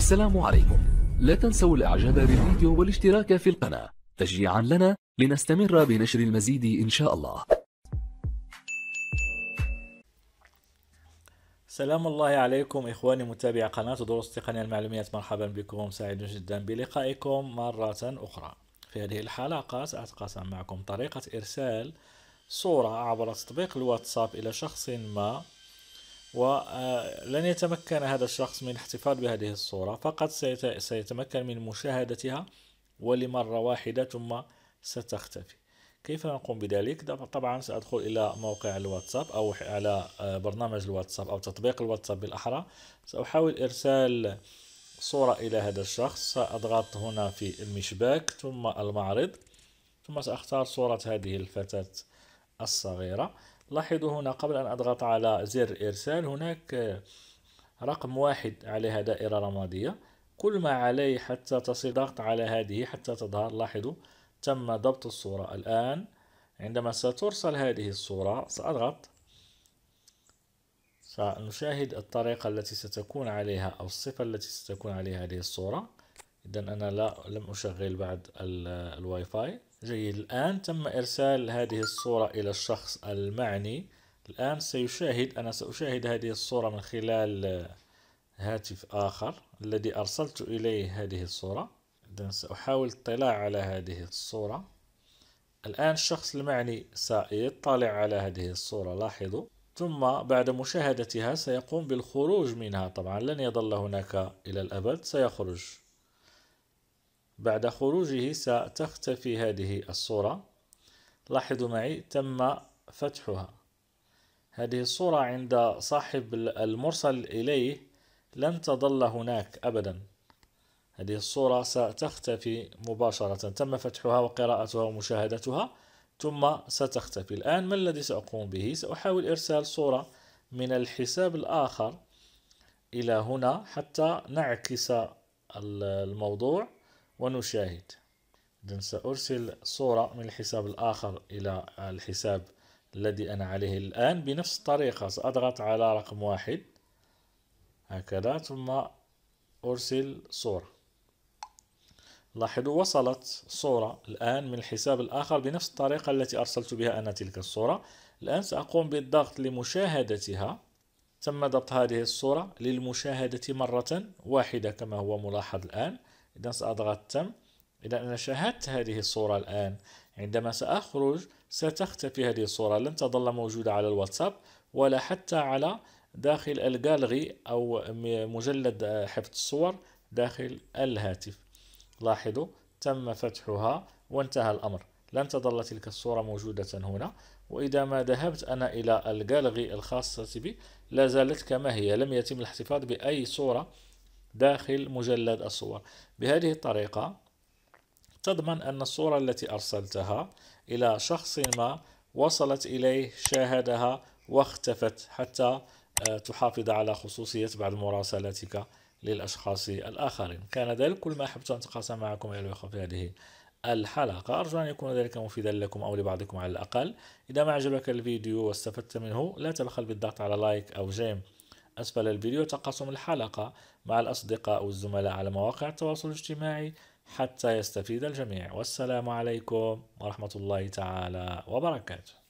السلام عليكم لا تنسوا الاعجاب بالفيديو والاشتراك في القناة تشجيعا لنا لنستمر بنشر المزيد ان شاء الله سلام الله عليكم إخواني متابعي قناة دروس التقنية المعلومات مرحبا بكم سعيد جدا بلقائكم مرة أخرى في هذه الحلقة سأتقاسم معكم طريقة إرسال صورة عبر تطبيق الواتساب إلى شخص ما ولن يتمكن هذا الشخص من الاحتفاظ بهذه الصورة فقط سيتمكن من مشاهدتها ولمرة واحدة ثم ستختفي كيف نقوم بذلك؟ طبعا سأدخل إلى موقع الواتساب أو على برنامج الواتساب أو تطبيق الواتساب بالأحرى سأحاول إرسال صورة إلى هذا الشخص سأضغط هنا في المشباك ثم المعرض ثم سأختار صورة هذه الفتاة الصغيرة لاحظوا هنا قبل أن أضغط على زر إرسال هناك رقم واحد عليها دائرة رمادية كل ما عليه حتى تصل ضغط على هذه حتى تظهر لاحظوا تم ضبط الصورة الآن عندما سترسل هذه الصورة سأضغط سنشاهد الطريقة التي ستكون عليها أو الصفة التي ستكون عليها هذه الصورة إذا أنا لا لم أشغل بعد الواي فاي جيد الآن تم إرسال هذه الصورة إلى الشخص المعني الآن سيشاهد أنا سأشاهد هذه الصورة من خلال هاتف آخر الذي أرسلت إليه هذه الصورة إذن سأحاول الاطلاع على هذه الصورة الآن الشخص المعني سيطلع على هذه الصورة لاحظوا ثم بعد مشاهدتها سيقوم بالخروج منها طبعا لن يظل هناك إلى الأبد سيخرج بعد خروجه ستختفي هذه الصورة لاحظوا معي تم فتحها هذه الصورة عند صاحب المرسل إليه لن تظل هناك أبدا هذه الصورة ستختفي مباشرة تم فتحها وقراءتها ومشاهدتها ثم ستختفي الآن ما الذي سأقوم به؟ سأحاول إرسال صورة من الحساب الآخر إلى هنا حتى نعكس الموضوع ونشاهد إذن سأرسل صورة من الحساب الآخر إلى الحساب الذي أنا عليه الآن بنفس الطريقة سأضغط على رقم واحد هكذا ثم أرسل صورة لاحظوا وصلت صورة الآن من الحساب الآخر بنفس الطريقة التي أرسلت بها أنا تلك الصورة الآن سأقوم بالضغط لمشاهدتها تم ضبط هذه الصورة للمشاهدة مرة واحدة كما هو ملاحظ الآن إذا سأضغط تم إذا أنا شاهدت هذه الصورة الآن عندما سأخرج ستختفي هذه الصورة لن تظل موجودة على الواتساب ولا حتى على داخل الجالري أو مجلد حفظ الصور داخل الهاتف لاحظوا تم فتحها وانتهى الأمر لن تظل تلك الصورة موجودة هنا وإذا ما ذهبت أنا إلى الجالري الخاصة بي لا زالت كما هي لم يتم الاحتفاظ بأي صورة داخل مجلد الصور بهذه الطريقة تضمن أن الصورة التي أرسلتها إلى شخص ما وصلت إليه شاهدها واختفت حتى آه، تحافظ على خصوصية بعض مراسلاتك للأشخاص الآخرين كان ذلك كل ما أحببت أن أتقاسم معكم يا الأخوة في هذه الحلقة أرجو أن يكون ذلك مفيدا لكم أو لبعضكم على الأقل إذا ما عجبك الفيديو واستفدت منه لا تبخل بالضغط على لايك أو جيم أسفل الفيديو تقاسم الحلقة مع الأصدقاء والزملاء على مواقع التواصل الاجتماعي حتى يستفيد الجميع والسلام عليكم ورحمة الله تعالى وبركاته